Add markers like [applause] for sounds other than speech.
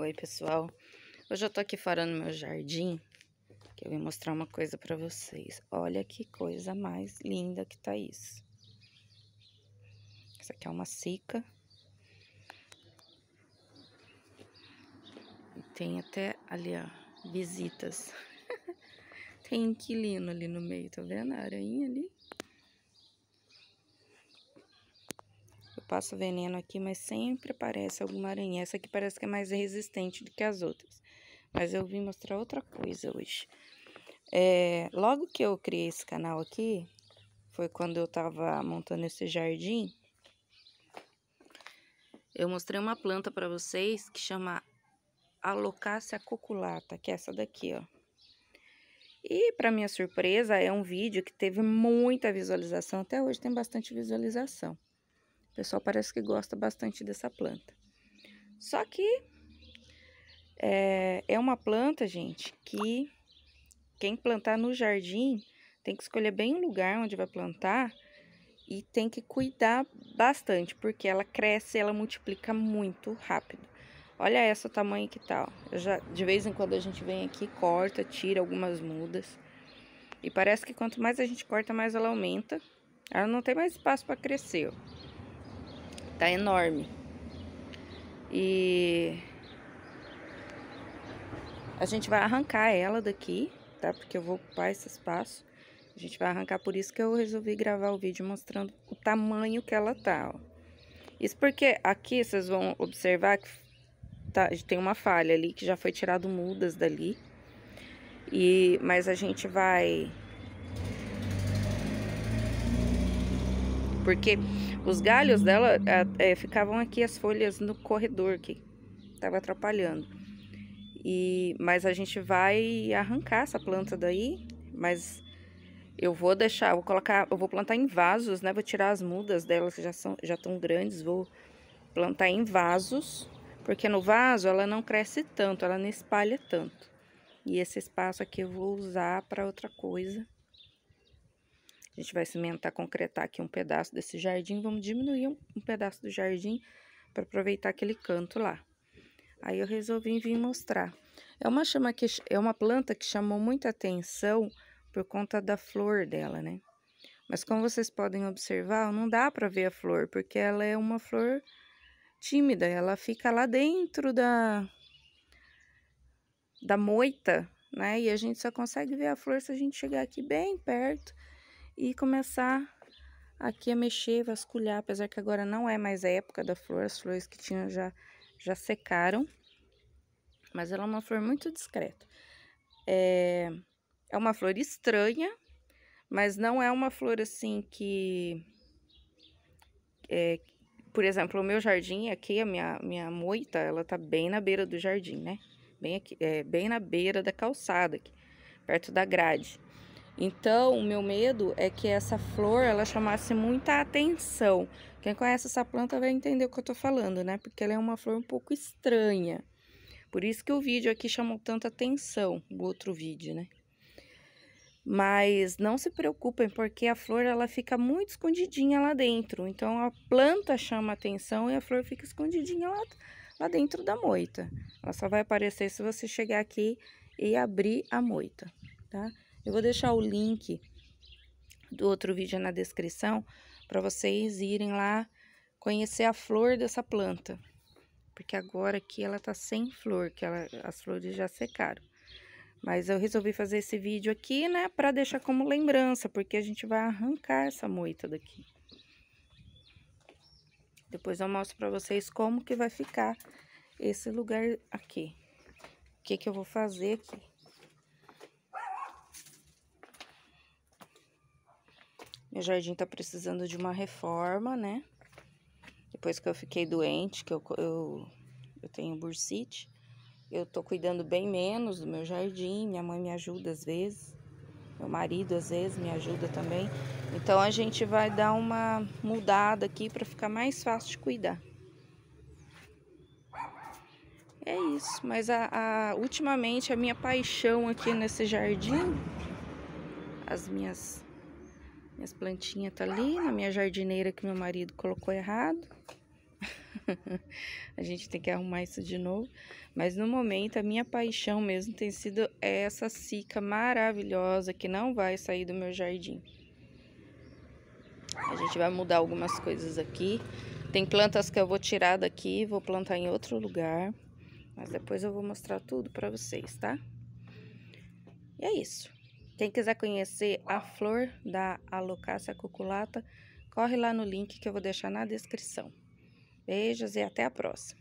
Oi, pessoal. Hoje eu tô aqui fora no meu jardim, que eu vim mostrar uma coisa pra vocês. Olha que coisa mais linda que tá isso. Isso aqui é uma cica. E tem até ali, ó, visitas. [laughs] tem inquilino ali no meio, tá vendo a aranha ali? passo veneno aqui, mas sempre aparece alguma aranha. Essa aqui parece que é mais resistente do que as outras. Mas eu vim mostrar outra coisa hoje. É, logo que eu criei esse canal aqui, foi quando eu tava montando esse jardim, eu mostrei uma planta para vocês que chama Alocácea coculata, que é essa daqui, ó. E, para minha surpresa, é um vídeo que teve muita visualização. Até hoje tem bastante visualização pessoal parece que gosta bastante dessa planta. Só que é, é uma planta, gente, que quem plantar no jardim tem que escolher bem o lugar onde vai plantar e tem que cuidar bastante, porque ela cresce, ela multiplica muito rápido. Olha essa o tamanho que tá, ó. Já, de vez em quando a gente vem aqui, corta, tira algumas mudas. E parece que quanto mais a gente corta, mais ela aumenta. Ela não tem mais espaço para crescer, ó. Tá enorme. E a gente vai arrancar ela daqui, tá? Porque eu vou ocupar esse espaço. A gente vai arrancar, por isso que eu resolvi gravar o vídeo mostrando o tamanho que ela tá, ó. Isso porque aqui vocês vão observar que tá, tem uma falha ali, que já foi tirado mudas dali. E, mas a gente vai... Porque os galhos dela é, ficavam aqui, as folhas no corredor que estava atrapalhando. E, mas a gente vai arrancar essa planta daí, mas eu vou deixar, vou colocar, eu vou plantar em vasos, né? Vou tirar as mudas delas que já são já estão grandes, vou plantar em vasos, porque no vaso ela não cresce tanto, ela não espalha tanto. E esse espaço aqui eu vou usar para outra coisa. A gente vai cimentar, concretar aqui um pedaço desse jardim. Vamos diminuir um, um pedaço do jardim para aproveitar aquele canto lá. Aí eu resolvi vir mostrar. É uma, chama que, é uma planta que chamou muita atenção por conta da flor dela, né? Mas como vocês podem observar, não dá para ver a flor, porque ela é uma flor tímida, ela fica lá dentro da, da moita, né? E a gente só consegue ver a flor se a gente chegar aqui bem perto e começar aqui a mexer, vasculhar, apesar que agora não é mais a época da flor, as flores que tinham já, já secaram, mas ela é uma flor muito discreta. É, é uma flor estranha, mas não é uma flor assim que... É, por exemplo, o meu jardim aqui, a minha, minha moita, ela tá bem na beira do jardim, né? Bem, aqui, é, bem na beira da calçada aqui, perto da grade. Então, o meu medo é que essa flor ela chamasse muita atenção. Quem conhece essa planta vai entender o que eu tô falando, né? Porque ela é uma flor um pouco estranha. Por isso que o vídeo aqui chamou tanta atenção, o outro vídeo, né? Mas não se preocupem, porque a flor ela fica muito escondidinha lá dentro. Então a planta chama atenção e a flor fica escondidinha lá, lá dentro da moita. Ela só vai aparecer se você chegar aqui e abrir a moita, tá? Eu vou deixar o link do outro vídeo na descrição para vocês irem lá conhecer a flor dessa planta. Porque agora aqui ela tá sem flor, que ela, as flores já secaram. Mas eu resolvi fazer esse vídeo aqui, né, para deixar como lembrança, porque a gente vai arrancar essa moita daqui. Depois eu mostro para vocês como que vai ficar esse lugar aqui. O que que eu vou fazer aqui. Meu jardim tá precisando de uma reforma, né? Depois que eu fiquei doente, que eu, eu, eu tenho bursite, eu tô cuidando bem menos do meu jardim. Minha mãe me ajuda às vezes, meu marido às vezes me ajuda também. Então a gente vai dar uma mudada aqui para ficar mais fácil de cuidar. É isso, mas a, a, ultimamente a minha paixão aqui nesse jardim, as minhas minhas plantinhas tá ali na minha jardineira que meu marido colocou errado. [laughs] a gente tem que arrumar isso de novo. Mas no momento, a minha paixão mesmo tem sido essa cica maravilhosa que não vai sair do meu jardim. A gente vai mudar algumas coisas aqui. Tem plantas que eu vou tirar daqui, vou plantar em outro lugar. Mas depois eu vou mostrar tudo pra vocês, tá? E é isso. Quem quiser conhecer a flor da Alocácia cuculata, corre lá no link que eu vou deixar na descrição. Beijos e até a próxima!